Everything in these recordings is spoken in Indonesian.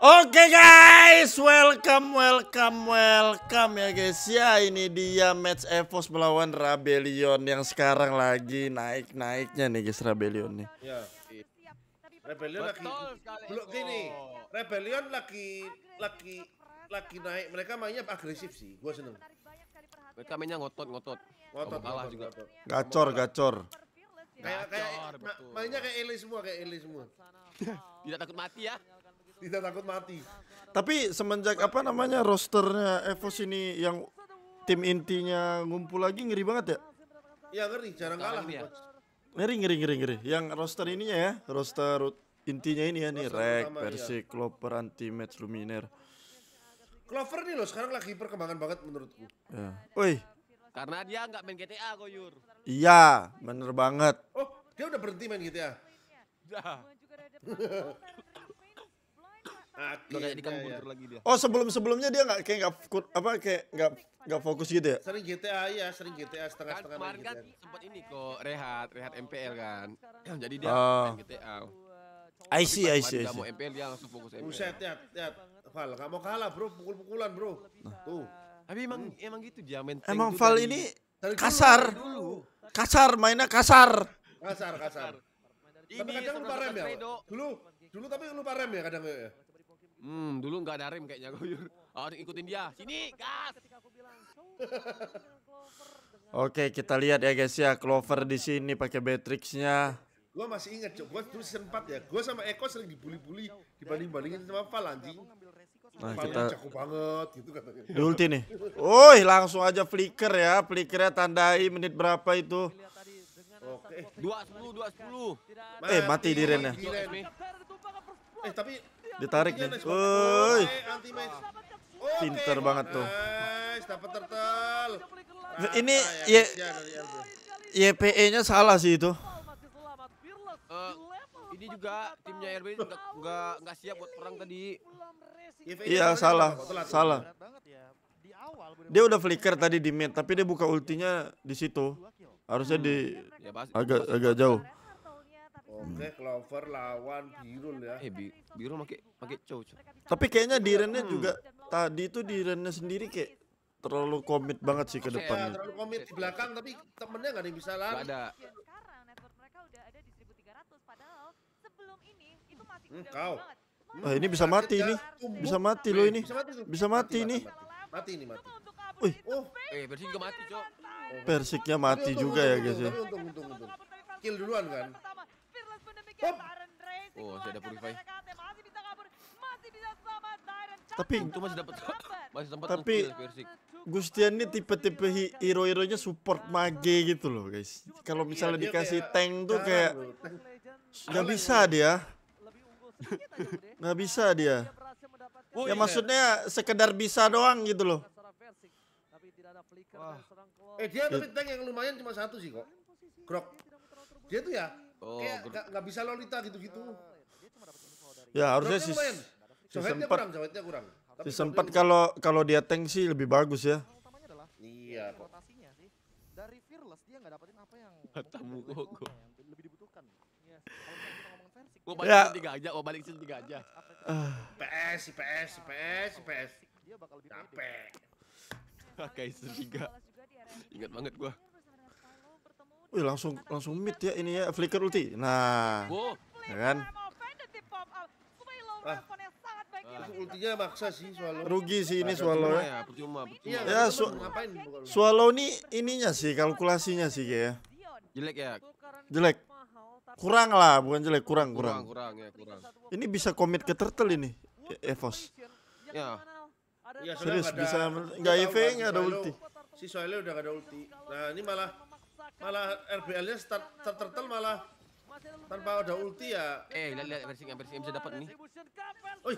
Oke okay guys, welcome, welcome, welcome ya guys Ya ini dia match Evos melawan Rebellion Yang sekarang lagi naik-naiknya nih guys Rebellion nih ya, Rebellion lagi belum gini. Rebellion lagi lagi lagi naik. Mereka mainnya agresif sih. Gue seneng. Mereka mainnya ngotot-ngotot. Ngotot kalah juga. Ngotot. Gacor, gacor. Kayak kayak ma mainnya kayak Eli semua, kayak Eli semua. Tidak takut mati ya tidak takut mati. Tapi semenjak apa namanya rosternya Evos ini yang tim intinya ngumpul lagi ngeri banget ya? Iya ngeri, jarang kalah Ya. Ngeri ngeri ngeri ngeri. Yang roster ininya ya, roster intinya ini ya nih Rek, iya. Persik, iya. Clover, Anti Match Luminer. Clover nih loh sekarang lagi perkembangan banget menurutku. Ya. Oi. Karena dia nggak main GTA Goyur. Iya, bener banget. Oh, dia udah berhenti main GTA. Dah. Iya. Akhirnya, di ya. lagi dia. Oh sebelum sebelumnya dia nggak kayak nggak apa kayak enggak enggak fokus gitu ya? Sering GTA ya, sering GTA setengah setengah. gitu kemarin kan, kan. sempat ini kok rehat rehat MPL kan, ah. jadi dia oh. Ah. GTA. I see, I see, I mau MPL dia langsung fokus MPL. Buset, ya, ya. Val, gak mau kalah bro, pukul-pukulan bro. Nah. Tuh. Tapi emang hmm. emang gitu dia main Emang Val ini dari kasar. Dulu. Kasar, mainnya kasar. Kasar, kasar. Tapi kadang lupa rem ya? Dulu, dulu tapi lupa rem ya kadang ya? Hmm, dulu nggak ada rem kayaknya Goyur. Oh, ikutin dia. Sini, gas. Oke, kita lihat ya guys ya. Clover di sini pakai Beatrix-nya. Gua masih ingat Cok. terus dulu sempat ya. gua sama Eko sering dibully-bully. Dibanding-bandingin sama Val, anjing. Nah, kita... cakep banget, gitu katanya. Di ulti nih. Woi, langsung aja flicker ya. Flickernya tandai menit berapa itu. Oke. 2.10, 2.10. Eh, mati di Rennya. Eh, tapi Ditarik iya, nih. Woi. Pinter banget tuh. Nice, dapat nah, ya, Ini ya YPE-nya ya, ya, ya, salah sih itu. Uh, ini juga timnya RB nggak nggak siap buat perang tadi. Iya salah, salah. Dia udah flicker tadi di mid, tapi dia buka ultinya di situ. Harusnya di agak agak jauh. Oke, Clover lawan Birul ya. Eh, bi Birul pakai pakai cow, cow. Tapi kayaknya Dirennya hmm. juga tadi itu Dirennya sendiri kayak terlalu komit banget sih ke depannya. Ya, terlalu komit di belakang tapi temennya nggak ada yang bisa lari. Gak ada. Kau. Wah, ini bisa mati ini. Bisa mati loh ini. Bisa mati ini. Mati ini mati. Wih. Oh. Eh, Persik juga mati, Cok. Persiknya mati juga ya, guys ya. Kill duluan kan? Iya, oh, Oh, saya ada purify. Tapi itu masih dapat masih sempat Tapi Gustian ini tipe-tipe hero-heronya support mage gitu loh, guys. Kalau misalnya iya, dikasih tank tuh kayak nggak bisa dia. Nggak bisa dia. Oh, ya iya. maksudnya sekedar bisa doang gitu loh. Wah. Eh dia tapi tank yang lumayan cuma satu sih kok. Krok. Dia tuh ya Oh, kayak gak, bisa Lolita gitu-gitu. Oh, Ya harusnya sih. Sempat, sempat kurang, Zohednya kurang. Tapi sempat kalau kalau dia tank sih lebih bagus ya. Iya Rotasinya sih. Dari Fearless dia nggak dapetin apa yang tamu kok. Lebih dibutuhkan. Iya. Gua balik ya. tiga aja, gua balik sini tiga aja. PS, PS, PS, PS. Dia bakal lebih capek. Pakai tiga. Ingat banget gua. Wih langsung langsung mid ya ini ya flicker ulti. Nah, wow. ya kan? Langsung ultinya maksa sih Swallow. Rugi sih ini Swallow. Ya, percuma, ya, percuma. Iya, ya, su Swallow ini ininya sih kalkulasinya sih kayak. Jelek ya. Jelek. Kurang lah, bukan jelek, kurang, kurang. Kurang, kurang ya, kurang. Ini bisa komit ke turtle ini, e- Evos. Ya. Iya, serius bisa nggak EV e nggak ada ulti. Si Swallow udah gak ada ulti. Nah, ini malah malah RBL-nya start, turtle malah tanpa ada ulti ya. Eh, lihat lihat versi versi yang bisa dapat nih.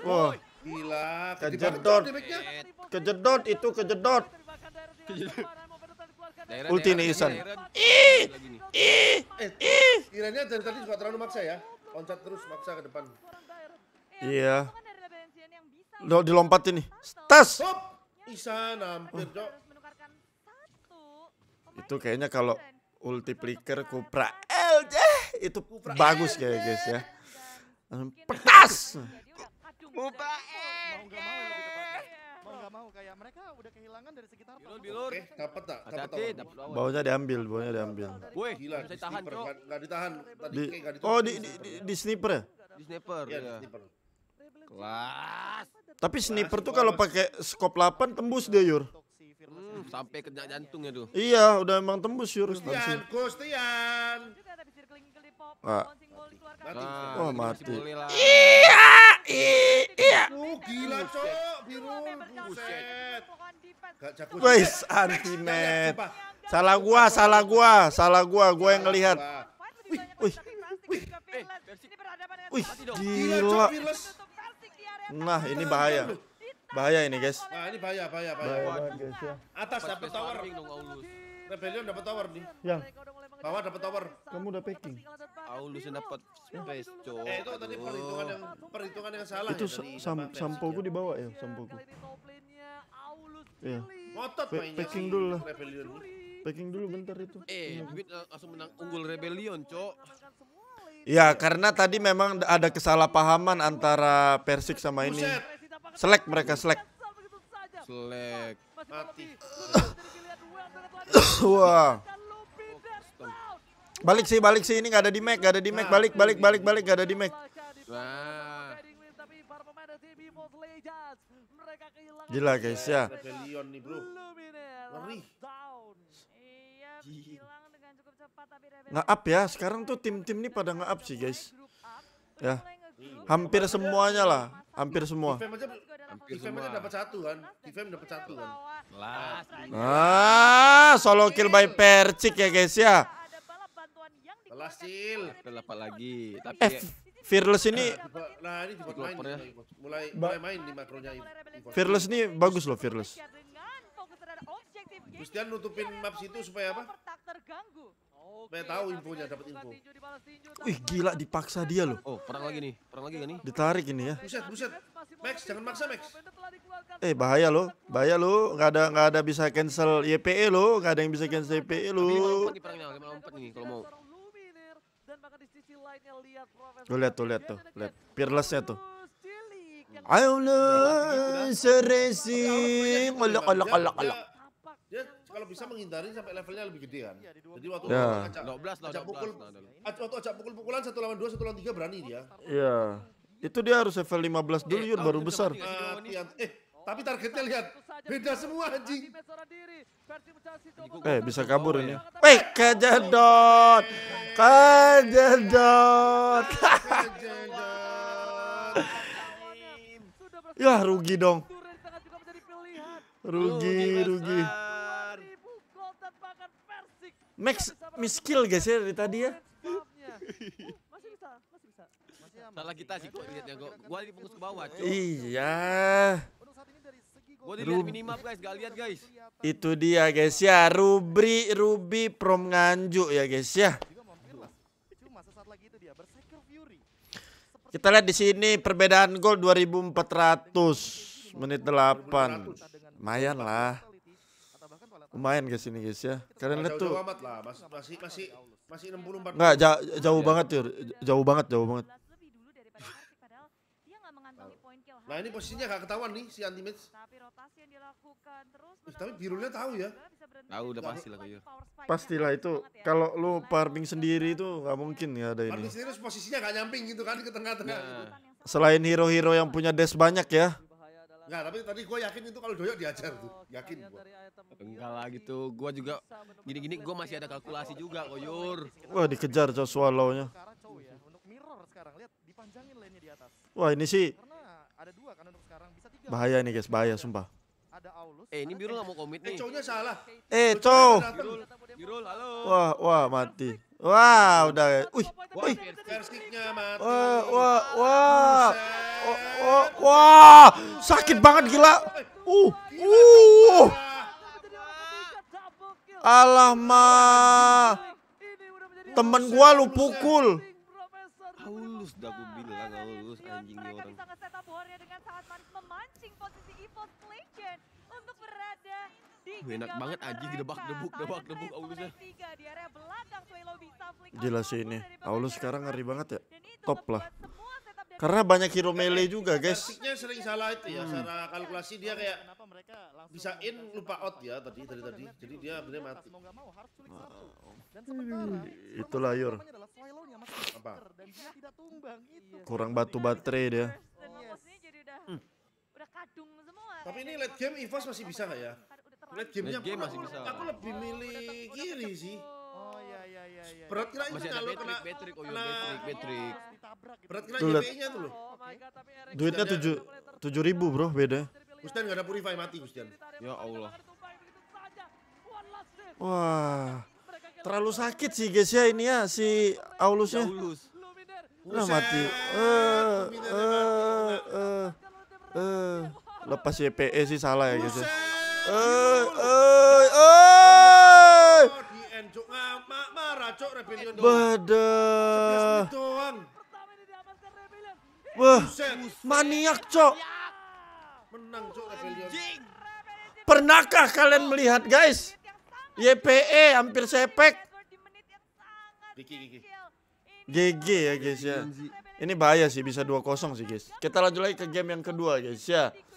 oh, gila. Kejedot. Eh. Kejedot itu kejedot. Ulti nih Isan. Ih. Ih. Eh, ih. Kiranya dari tadi juga terlalu maksa ya. Loncat terus maksa ke depan. Iya. Lo dilompat ini. Stas. Isan hampir, Cok. Itu kayaknya kalau kobra l LJ itu Kupra bagus kayak guys ya. Petas. Kupra mau mau mau kayak mereka udah kehilangan dari sekitar bilur, bilur. eh dapat tak dapat bawahnya diambil bawahnya diambil gue gila gak ditahan cok nggak ditahan tadi di, kayak ditahan oh di di, di, di sniper ya di sniper ya, ya. Sniper. kelas tapi sniper tuh kalau pakai skop 8 tembus dia yur sampai kena jantungnya tuh. Iya, udah emang tembus Yur. Kustian, Kustian. Nah. Nah, oh mati. Iya, iya. Oh gila cok, biru. Buset. Wes anti med. Salah gua, salah gua, salah gua, gua yang ngelihat. Wih, wih, wih. Eh, wih, gila. Nah, ini bahaya. Bahaya ini guys. Nah ini bahaya, bahaya, bahaya. bahaya banget, guys, ya. Atas dapat tower. Rebellion dapat tower nih. Ya. Bawah dapat tower. Kamu udah packing. Aulus yang dapat space, cow Eh itu tadi perhitungan yang perhitungan yang salah. Itu ya, sam sampo gue dibawa ya, sampo gue. ya Ngotot mainnya. Packing dulu lah. Rebellion. Packing dulu bentar itu. Eh, iya. duit eh, langsung menang unggul Rebellion, cok. Ya karena tadi memang ada kesalahpahaman antara Persik sama ini. Selek mereka selek. Selek. Mati. Wah. Balik sih, balik sih. Ini nggak ada di Mac, nggak ada di Mac. Nah, balik, balik, balik, balik, nggak ada di Mac. Nah. Gila guys ya. Nggak up ya, sekarang tuh tim-tim ini pada nge-up sih guys. Ya, hampir semuanya lah. Hampir semua. Ifem aja, Hampir semua. aja kan? dapat satu kan. Ifem dapat satu kan. Last. Ah, solo kill by Percik ya guys ya. Last kill. lagi? Tapi eh, Fearless ini nah, nah ini cepat main ya. mulai mulai main di makronya Fearless ini bagus loh Fearless. Gustian nutupin map situ supaya apa? Oke, Pengen tahu infonya, dapat info. Wih, gila dipaksa dia loh. Oh, perang lagi nih, perang lagi gak nih? Ditarik ini ya. Buset, buset. Max, jangan maksa Max. Eh, bahaya loh. Bahaya loh. Enggak ada enggak ada bisa cancel YPE loh, enggak ada yang bisa cancel YPE loh. Tuh lihat tuh lihat tuh, lihat. Peerlessnya tuh. Ayo lah, seresi. Kolak kolak kolak kolak kalau bisa menghindari sampai levelnya lebih gede kan. Iya, Jadi waktu ya. ajak, ajak pukul, waktu ajak pukul-pukulan satu lawan dua, satu lawan tiga berani dia. Iya. Itu dia harus level 15 dulu eh, Yud baru besar. Ah, eh, oh, tapi targetnya lihat beda semua anjing. Eh bisa kabur ini. Weh kajadot, eh. ah, kajadot. Ya rugi dong. Rugi rugi. rugi. Max miskil guys ya dari tadi ya. Masih bisa, masih bisa. Masih Salah kita sih kok lihatnya gua. Gua dibungkus ke bawah, cuy. Iya. Gua dilihat minimap guys, gak lihat guys. Itu dia guys ya, Rubri Ruby from Nganjuk ya guys ya. Kita lihat di sini perbedaan gol 2400 menit 8. Lumayan lah lumayan guys ini guys ya. Karena nah, lihat tuh. Jauh amat lah, masih masih masih masih 60 Enggak, jauh, jauh banget tuh. Jauh banget, jauh banget. Nah ini posisinya gak ketahuan nih si anti match. Tapi rotasi yang dilakukan terus. Eh, tapi birunya tahu ya. Tahu udah pasti lah kayak. Pastilah itu ya. kalau lu farming sendiri itu nggak mungkin ya ada ini. Farming sendiri posisinya gak nyamping gitu kan ke tengah-tengah. Nah. Selain hero-hero yang punya dash banyak ya. Enggak, tapi tadi gue yakin itu kalau doyok diajar tuh. Oh, yakin gue. Enggak lah gitu. Gue juga gini-gini gue masih ada kalkulasi juga, Koyur. Wah, dikejar Joshua Law-nya. Wah, ini sih kan bahaya nih guys, bahaya sumpah. Eh, ini Birul gak mau komit eh, nih. Eh, Cow-nya salah. Eh, Cow. Birul, halo. Wah, wah mati. Wah, udah. Wih, wih. Wah, wah, wah. Wah, wah. Sakit banget gila. Uh, uh. Allah ma. Temen gua lu pukul. Haulus dah gua bilang haulus anjing orang. Enak banget anjing debak debuk debak debuk haulusnya. Jelas sih ini. Aulus sekarang ngeri banget ya. Top lah. Karena banyak hero melee juga, guys. Taktiknya sering salah itu ya, hmm. secara kalkulasi dia kayak bisa in lupa out ya tadi tadi tadi. Jadi dia benar mati. Hmm, itulah Yur. Apa? Kurang batu baterai dia. Hmm. Tapi ini late game Evos masih bisa gak ya? Late gamenya game masih bisa. Aku lebih milih kiri sih. Iya, iya, Berat iya. kira itu kalau kena Patrick, oh kena Patrick, gitu. Berat kira JP-nya tuh loh. Oh Duitnya tujuh tujuh ribu bro beda. Gustian gak ada purify mati Gustian. Ya Allah. Ya Wah. Terlalu sakit sih guys ya ini ya si Aulusnya. Ya Aulus. Nah mati. Eh eh eh eh lepas YPE sih salah ya guys ya. Eh eh eh doang. Badah. doang. Wah, maniak, Cok. Ya. Menang, Cok, Pernahkah kalian melihat, guys? YPE hampir sepek. GG ya, guys ya. Ini bahaya sih bisa 2-0 sih, guys. Kita lanjut lagi ke game yang kedua, guys ya.